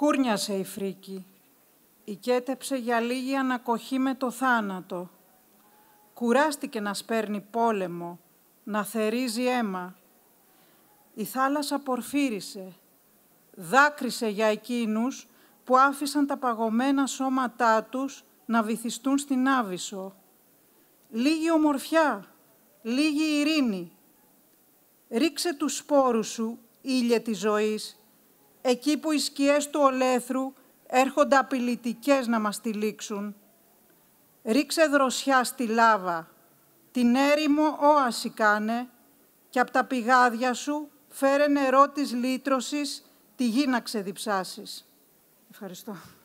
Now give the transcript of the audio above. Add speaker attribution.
Speaker 1: Κούρνιασε η φρίκη. Οικέτεψε για λίγη ανακοχή με το θάνατο. Κουράστηκε να σπέρνει πόλεμο, να θερίζει αίμα. Η θάλασσα πορφύρισε. Δάκρυσε για εκείνους που άφησαν τα παγωμένα σώματά τους να βυθιστούν στην Άβυσσο. Λίγη ομορφιά, λίγη ειρήνη. Ρίξε τους σπόρους σου, ήλια της ζωής, εκεί που οι σκιές του ολέθρου έρχονται απειλητικές να μας τυλίξουν. Ρίξε δροσιά στη λάβα, την έρημο όαση κάνε και από τα πηγάδια σου φέρε νερό της λύτρωσης τη γη να ξεδιψάσεις. Ευχαριστώ.